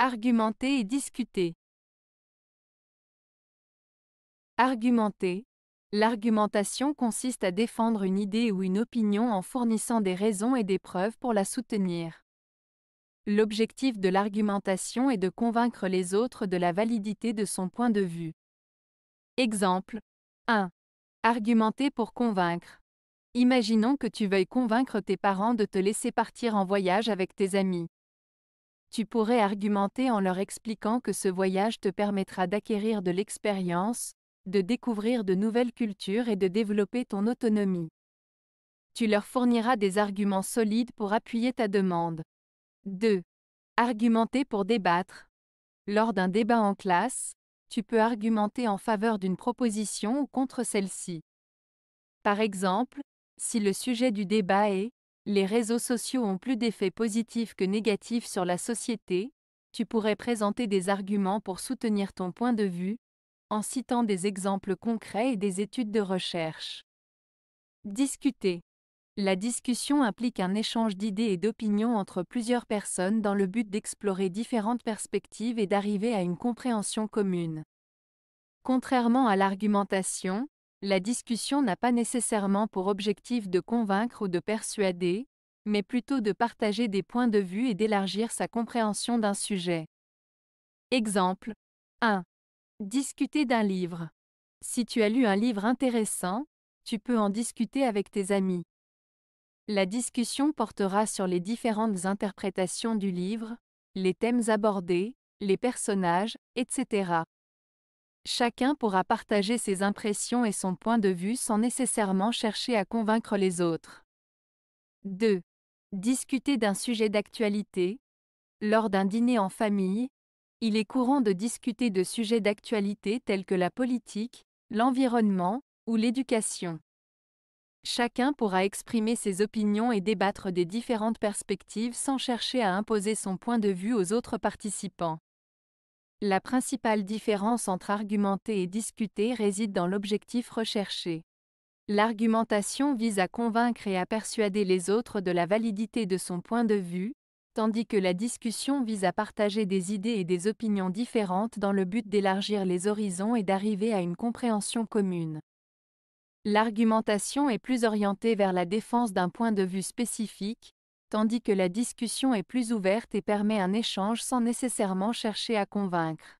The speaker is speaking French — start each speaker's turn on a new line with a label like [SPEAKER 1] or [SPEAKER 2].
[SPEAKER 1] Argumenter et discuter. Argumenter. L'argumentation consiste à défendre une idée ou une opinion en fournissant des raisons et des preuves pour la soutenir. L'objectif de l'argumentation est de convaincre les autres de la validité de son point de vue. Exemple 1. Argumenter pour convaincre. Imaginons que tu veuilles convaincre tes parents de te laisser partir en voyage avec tes amis. Tu pourrais argumenter en leur expliquant que ce voyage te permettra d'acquérir de l'expérience, de découvrir de nouvelles cultures et de développer ton autonomie. Tu leur fourniras des arguments solides pour appuyer ta demande. 2. Argumenter pour débattre. Lors d'un débat en classe, tu peux argumenter en faveur d'une proposition ou contre celle-ci. Par exemple, si le sujet du débat est les réseaux sociaux ont plus d'effets positifs que négatifs sur la société, tu pourrais présenter des arguments pour soutenir ton point de vue, en citant des exemples concrets et des études de recherche. Discuter. La discussion implique un échange d'idées et d'opinions entre plusieurs personnes dans le but d'explorer différentes perspectives et d'arriver à une compréhension commune. Contrairement à l'argumentation, la discussion n'a pas nécessairement pour objectif de convaincre ou de persuader, mais plutôt de partager des points de vue et d'élargir sa compréhension d'un sujet. Exemple 1. Discuter d'un livre. Si tu as lu un livre intéressant, tu peux en discuter avec tes amis. La discussion portera sur les différentes interprétations du livre, les thèmes abordés, les personnages, etc. Chacun pourra partager ses impressions et son point de vue sans nécessairement chercher à convaincre les autres. 2. Discuter d'un sujet d'actualité. Lors d'un dîner en famille, il est courant de discuter de sujets d'actualité tels que la politique, l'environnement ou l'éducation. Chacun pourra exprimer ses opinions et débattre des différentes perspectives sans chercher à imposer son point de vue aux autres participants. La principale différence entre argumenter et discuter réside dans l'objectif recherché. L'argumentation vise à convaincre et à persuader les autres de la validité de son point de vue, tandis que la discussion vise à partager des idées et des opinions différentes dans le but d'élargir les horizons et d'arriver à une compréhension commune. L'argumentation est plus orientée vers la défense d'un point de vue spécifique, tandis que la discussion est plus ouverte et permet un échange sans nécessairement chercher à convaincre.